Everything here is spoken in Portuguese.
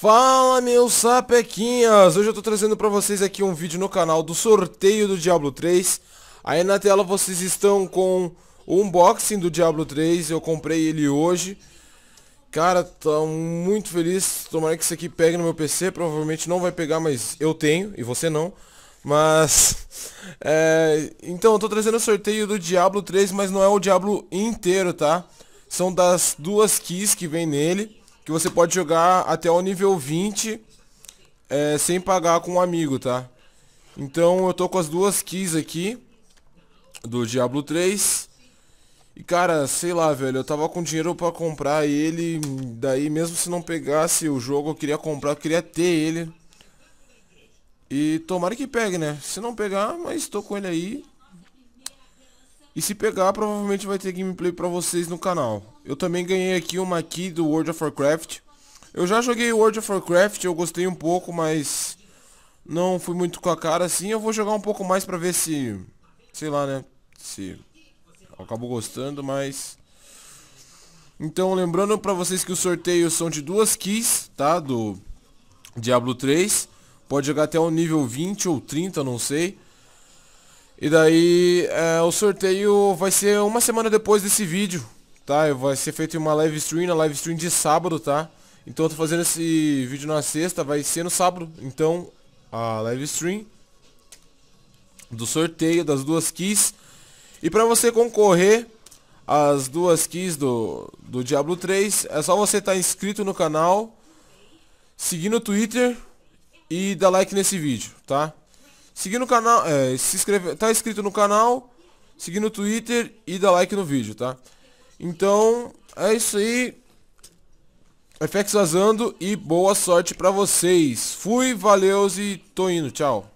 Fala meus sapequinhas, hoje eu tô trazendo pra vocês aqui um vídeo no canal do sorteio do Diablo 3 Aí na tela vocês estão com o unboxing do Diablo 3, eu comprei ele hoje Cara, tô muito feliz, tomara que isso aqui pegue no meu PC, provavelmente não vai pegar, mas eu tenho e você não Mas, é... então eu tô trazendo o sorteio do Diablo 3, mas não é o Diablo inteiro, tá? São das duas keys que vem nele que você pode jogar até o nível 20 é, sem pagar com um amigo, tá? Então eu tô com as duas keys aqui do Diablo 3. E cara, sei lá, velho, eu tava com dinheiro para comprar ele, daí mesmo se não pegasse o jogo, eu queria comprar, eu queria ter ele. E tomara que pegue, né? Se não pegar, mas tô com ele aí. E se pegar, provavelmente vai ter gameplay pra vocês no canal. Eu também ganhei aqui uma key do World of Warcraft. Eu já joguei World of Warcraft, eu gostei um pouco, mas... Não fui muito com a cara assim. Eu vou jogar um pouco mais pra ver se... Sei lá, né? Se... Acabo gostando, mas... Então, lembrando pra vocês que os sorteios são de duas keys, tá? Do Diablo 3. Pode jogar até o nível 20 ou 30, não sei. E daí é, o sorteio vai ser uma semana depois desse vídeo, tá? Vai ser feito em uma live stream, na live stream de sábado, tá? Então eu tô fazendo esse vídeo na sexta, vai ser no sábado. Então a live stream do sorteio das duas keys. E pra você concorrer às duas keys do, do Diablo 3, é só você estar tá inscrito no canal, seguir no Twitter e dar like nesse vídeo, tá? Seguir no canal, é, se inscrever, tá inscrito no canal, seguir no Twitter e dar like no vídeo, tá? Então, é isso aí. FX vazando e boa sorte pra vocês. Fui, valeus e tô indo, tchau.